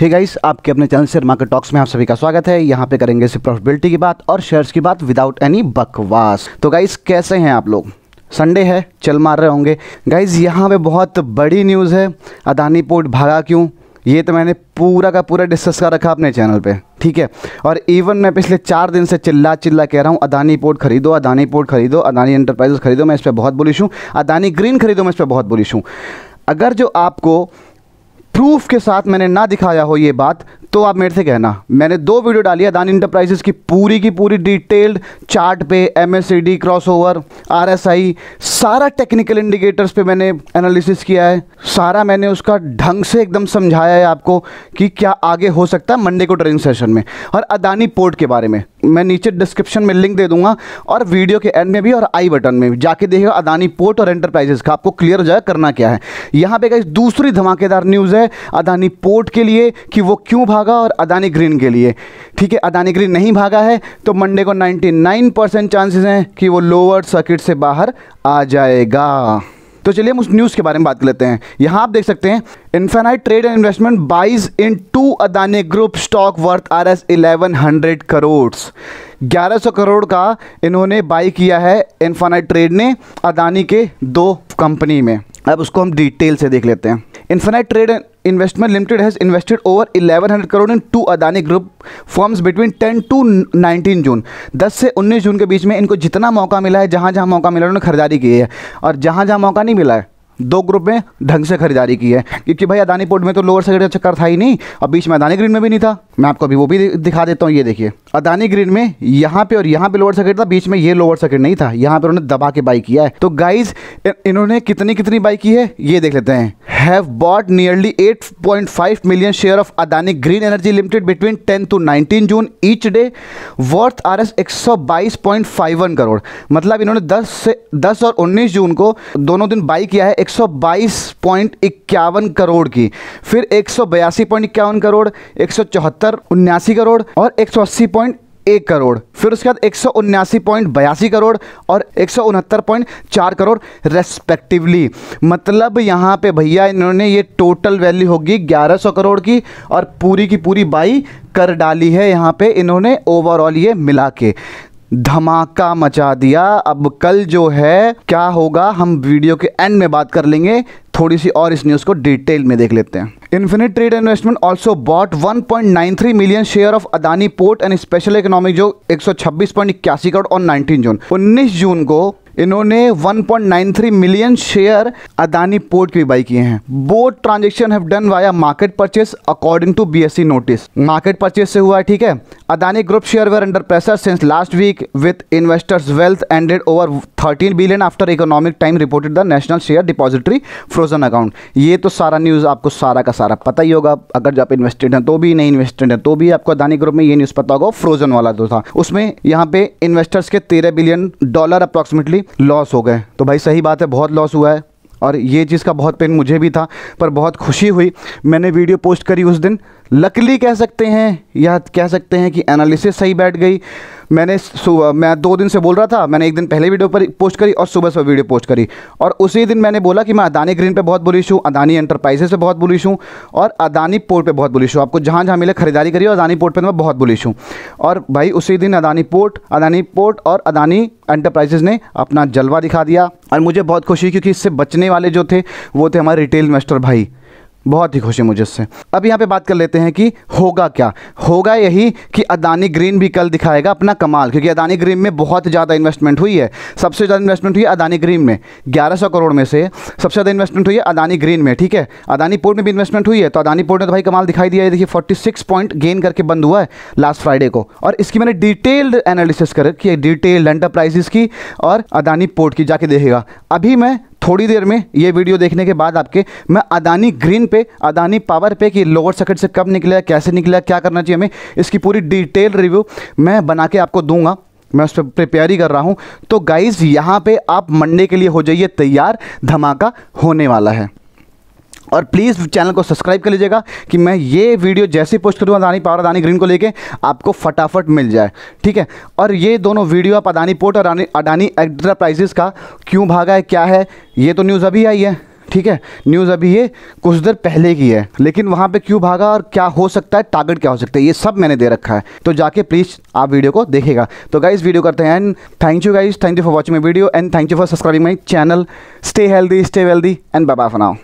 हे hey guys आपके अपने channel share market talks में आप सभी का स्वागत है यहाँ पे करेंगे सिर्फ प्रॉफिटेबिलिटी की बात और शेयर्स की बात विदाउट एनी बकवास तो गाइस कैसे हैं आप लोग संडे है चल मार रहे होंगे गाइस यहाँ पे बहुत बड़ी न्यूज़ है अदानी पोर्ट भागा क्यों ये तो मैंने पूरा का पूरा डिस्कस कर रखा अपने चैनल पर ठीक है और इवन मैं पिछले चार दिन से चिल्ला चिल्ला कह रहा हूँ अदानी पोर्ट खरीदो अदानी पोर्ट खरीदो अदानी इंटरप्राइजेस खरीदो मैं इस पर बहुत बुलिश हूँ अदानी ग्रीन खरीदो मैं इस पर बहुत बुलिश हूँ अगर जो आपको प्रूफ के साथ मैंने ना दिखाया हो ये बात तो आप मेरे से कहना मैंने दो वीडियो डाली है दान इंटरप्राइजेस की पूरी की पूरी डिटेल्ड चार्ट पे M S C D crossover R S I सारा टेक्निकल इंडिकेटर्स पे मैंने एनालिसिस किया है सारा मैंने उसका ढंग से एकदम समझाया है आपको कि क्या आगे हो सकता है मंडे को ट्रेनिंग सेशन में और अदानी पोर्ट के बारे में मैं नीचे डिस्क्रिप्शन में लिंक दे दूंगा और वीडियो के एंड में भी और आई बटन में भी जाके देखिएगा अदानी पोर्ट और एंटरप्राइजेस का आपको क्लियर जो है करना क्या है यहाँ पे गई दूसरी धमाकेदार न्यूज़ है अदानी पोर्ट के लिए कि वो क्यों भागा और अदानी ग्रीन के लिए ठीक है अदानी ग्रीन नहीं भागा है तो मंडे को नाइन्टी परसेंट चांसेस हैं कि वो लोअर सर्किट से बाहर आ जाएगा तो चलिए हम उस न्यूज़ के बारे में बात कर लेते हैं यहाँ आप देख सकते हैं infinite trade and investment buys into Adani group stock worth R S eleven hundred crore ग्यारह सौ करोड़ का इन्होंने बाई किया है इन्फेनाइट ट्रेड ने अदानी के दो कंपनी में अब उसको हम डिटेल से देख लेते हैं infinite trade investment limited has invested over 1100 crore into Adani group firms between 10 to 19 June 10 से 19 जून के बीच में इनको जितना मौका मिला है जहाँ जहाँ मौका मिला उन्होंने खरीदारी की है और जहाँ जहाँ मौका नहीं मिला है दो ग्रुप में ढंग से खरीदारी की है क्योंकि भाई अदानी पोर्ट में तो लोअर सेकेंडरी का अच्छा चक्कर था ही नहीं और बीच में अदानी ग्रीन में भी नहीं था मैं आपको अभी वो भी दिखा देता हूँ ये देखिए अदानी ग्रीन में यहाँ पे और यहाँ पे लोअर सेकेंड था बीच में ये लोअर सेकेंड नहीं था यहाँ पे उन्होंने दबा के बाई किया है तो गाइज इन्होंने कितनी कितनी बाई की है ये देख लेते हैं have bought nearly eight point five million share of Adani green energy limited between ten to nineteen June each day worth R S एक सौ बाईस पॉइंट फाइव वन करोड़ मतलब इन्होंने दस से दस और उन्नीस जून को दोनों दिन बाई किया है एक एक करोड़ की फिर एक करोड़ एक सौ करोड़ और एक एक करोड़ फिर उसके बाद एक पॉइंट बयासी करोड़ और एक पॉइंट चार करोड़ रेस्पेक्टिवली मतलब यहाँ पे भैया इन्होंने ये टोटल वैल्यू होगी 1100 करोड़ की और पूरी की पूरी बाई कर डाली है यहाँ पे इन्होंने ओवरऑल ये मिला के धमाका मचा दिया अब कल जो है क्या होगा हम वीडियो के एंड में बात कर लेंगे थोड़ी सी और इस न्यूज़ को डिटेल में देख लेते हैं infinite trade investment also bought 1.93 million share of Adani port and special economic जो एक करोड़ और 19 जून 19 जून को इन्होंने 1.93 मिलियन शेयर अदानी पोर्ट के बाई किए हैं board transaction have done via market purchase according to BSC notice market purchase से हुआ है ठीक है Adani group share were under pressure since last week with investors wealth ended over 13 billion after economic time reported the national share depository frozen account ये तो सारा news आपको सारा का सारा पता ही होगा अगर आप इन्वेस्टेड हैं तो भी नहीं इन्वेस्टेड हैं तो भी आपको अदानी ग्रुप में ये न्यूज़ पता होगा फ्रोजन वाला जो तो था उसमें यहाँ पे इन्वेस्टर्स के तेरह बिलियन डॉलर अप्रॉक्सिमेटली लॉस हो गए तो भाई सही बात है बहुत लॉस हुआ है और ये चीज़ का बहुत पेन मुझे भी था पर बहुत खुशी हुई मैंने वीडियो पोस्ट करी उस दिन लकली कह सकते हैं या कह सकते हैं कि एनालिसिस सही बैठ गई मैंने सुबह मैं दो दिन से बोल रहा था मैंने एक दिन पहले वीडियो पर पोस्ट करी और सुबह सुबह वीडियो पोस्ट करी और उसी दिन मैंने बोला कि मैं अदानी ग्रीन पे बहुत बुलिश हूँ अदानी एंटरप्राइजेस से बहुत बुलिश हूँ और अदानी पोर्ट पे बहुत बुलिश हूँ आपको जहाँ जहाँ मिले खरीदारी करिए और अदानी पोर्ट पर मैं बहुत बुलिश हूँ और भाई उसी दिन अदानी पोर्ट अदानी पोर्ट और अदानी एंटरप्राइजेज़ ने अपना जलवा दिखा दिया और मुझे बहुत खुशी क्योंकि इससे बचने वाले जो थे वो थे हमारे रिटेल इन्वेस्टर भाई बहुत ही खुशी मुझे इससे अब यहाँ पे बात कर लेते हैं कि होगा क्या होगा यही कि अदानी ग्रीन भी कल दिखाएगा अपना कमाल क्योंकि अदानी ग्रीन में बहुत ज़्यादा इन्वेस्टमेंट हुई है सबसे ज़्यादा इन्वेस्टमेंट हुई है अदानी ग्रीन में 1100 करोड़ में से सबसे ज़्यादा इन्वेस्टमेंट हुई है अदानी ग्रीन में ठीक है अदानी पोर्ट में भी इन्वेस्टमेंट हुई है तो अदानी पोर्ट ने तो भाई कमाल दिखाई दिया है देखिए फोर्टी पॉइंट गेन करके बंद हुआ है लास्ट फ्राइडे को और इसकी मैंने डिटेल्ड एनालिसिस कर रखी है डिटेल्ड एंटरप्राइजेस की और अदानी पोर्ट की जाके देखेगा अभी मैं थोड़ी देर में ये वीडियो देखने के बाद आपके मैं अदानी ग्रीन पे अदानी पावर पे कि लोअर सर्किट से कब निकला कैसे निकला क्या करना चाहिए हमें इसकी पूरी डिटेल रिव्यू मैं बना के आपको दूंगा मैं उस पर प्रिपेयर ही कर रहा हूँ तो गाइज़ यहाँ पे आप मंडे के लिए हो जाइए तैयार धमाका होने वाला है और प्लीज़ चैनल को सब्सक्राइब कर लीजिएगा कि मैं ये वीडियो जैसे पोस्ट करूँगा अदानी पावर अदानी ग्रीन को लेके आपको फटाफट मिल जाए ठीक है और ये दोनों वीडियो आप अदानी पोर्ट और अडानी एंटरप्राइजेस का क्यों भागा है क्या है ये तो न्यूज़ अभी आई है ठीक है न्यूज़ अभी ये कुछ देर पहले की है लेकिन वहाँ पे क्यों भागा और क्या हो सकता है टारगेट क्या हो सकता है ये सब मैंने दे रखा है तो जाके प्लीज़ आप वीडियो को देखेगा तो गाइज वीडियो करते हैं and thank you guys thank you for watching my video and thank you for subscribing my channel stay healthy stay wealthy and बाबा फनाओ